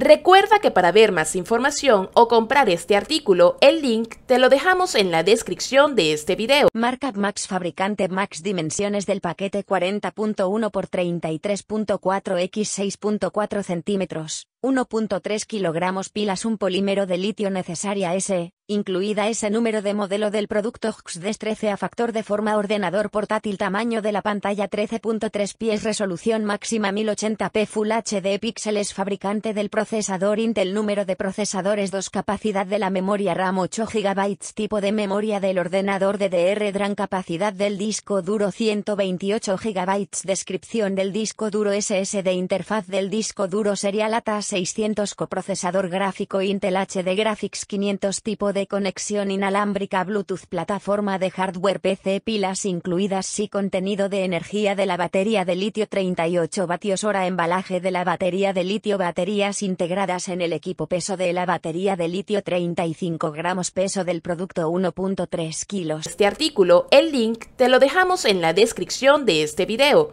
Recuerda que para ver más información o comprar este artículo, el link te lo dejamos en la descripción de este video. Marca Max Fabricante Max Dimensiones del paquete 40.1 por 33.4 x 6.4 centímetros, 1.3 kilogramos pilas un polímero de litio necesaria S, incluida ese número de modelo del producto XDES 13 a factor de forma ordenador portátil tamaño de la pantalla 13.3 pies resolución máxima 1080p Full HD píxeles fabricante del procesador Intel número de procesadores 2 capacidad de la memoria RAM 8 GB tipo de memoria del ordenador DDR gran capacidad del disco duro 128 GB descripción del disco duro SSD interfaz del disco duro serial ATA 600 coprocesador gráfico Intel HD Graphics 500 tipo de de conexión inalámbrica Bluetooth plataforma de hardware PC pilas incluidas y contenido de energía de la batería de litio 38 vatios hora embalaje de la batería de litio baterías integradas en el equipo peso de la batería de litio 35 gramos peso del producto 1.3 kilos. Este artículo, el link, te lo dejamos en la descripción de este video.